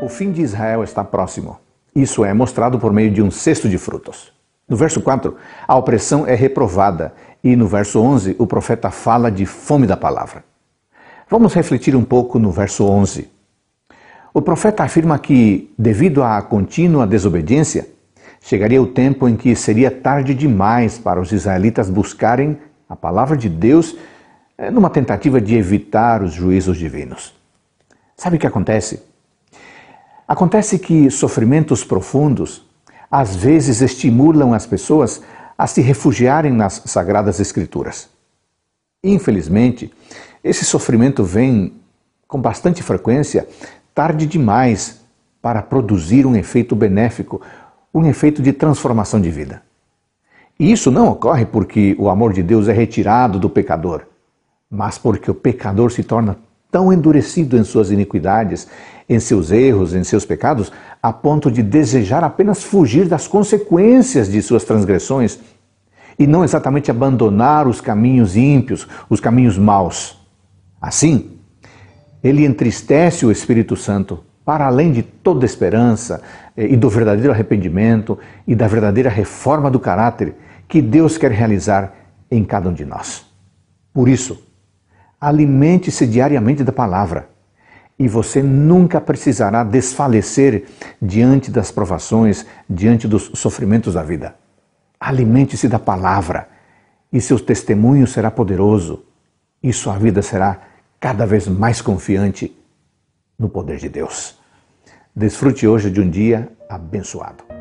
O fim de Israel está próximo. Isso é mostrado por meio de um cesto de frutos. No verso 4, a opressão é reprovada, e no verso 11, o profeta fala de fome da palavra. Vamos refletir um pouco no verso 11. O profeta afirma que, devido à contínua desobediência, chegaria o tempo em que seria tarde demais para os israelitas buscarem a palavra de Deus eh, numa tentativa de evitar os juízos divinos. Sabe o que acontece? Acontece que sofrimentos profundos às vezes estimulam as pessoas a se refugiarem nas sagradas escrituras. Infelizmente, esse sofrimento vem com bastante frequência tarde demais para produzir um efeito benéfico, um efeito de transformação de vida. E isso não ocorre porque o amor de Deus é retirado do pecador, mas porque o pecador se torna tão endurecido em suas iniquidades, em seus erros, em seus pecados, a ponto de desejar apenas fugir das consequências de suas transgressões e não exatamente abandonar os caminhos ímpios, os caminhos maus. Assim, ele entristece o Espírito Santo para além de toda esperança eh, e do verdadeiro arrependimento e da verdadeira reforma do caráter que Deus quer realizar em cada um de nós. Por isso, Alimente-se diariamente da palavra e você nunca precisará desfalecer diante das provações, diante dos sofrimentos da vida. Alimente-se da palavra e seu testemunho será poderoso e sua vida será cada vez mais confiante no poder de Deus. Desfrute hoje de um dia abençoado.